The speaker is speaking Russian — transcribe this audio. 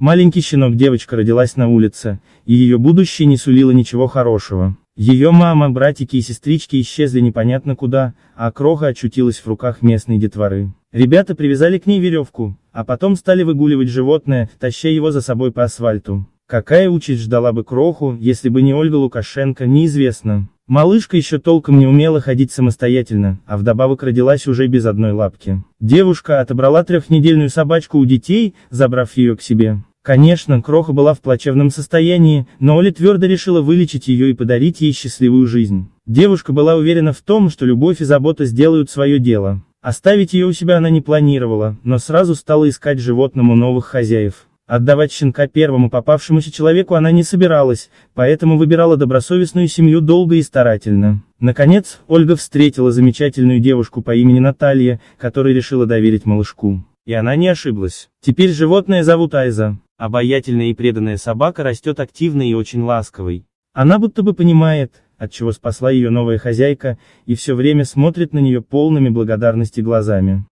Маленький щенок-девочка родилась на улице, и ее будущее не сулило ничего хорошего. Ее мама, братики и сестрички исчезли непонятно куда, а кроха очутилась в руках местной детворы. Ребята привязали к ней веревку, а потом стали выгуливать животное, таща его за собой по асфальту. Какая участь ждала бы кроху, если бы не Ольга Лукашенко, неизвестно. Малышка еще толком не умела ходить самостоятельно, а вдобавок родилась уже без одной лапки. Девушка отобрала трехнедельную собачку у детей, забрав ее к себе. Конечно, Кроха была в плачевном состоянии, но Оля твердо решила вылечить ее и подарить ей счастливую жизнь. Девушка была уверена в том, что любовь и забота сделают свое дело. Оставить ее у себя она не планировала, но сразу стала искать животному новых хозяев. Отдавать щенка первому попавшемуся человеку она не собиралась, поэтому выбирала добросовестную семью долго и старательно. Наконец, Ольга встретила замечательную девушку по имени Наталья, которая решила доверить малышку. И она не ошиблась. Теперь животное зовут Айза. Обаятельная и преданная собака растет активной и очень ласковой. Она будто бы понимает, от чего спасла ее новая хозяйка, и все время смотрит на нее полными благодарности глазами.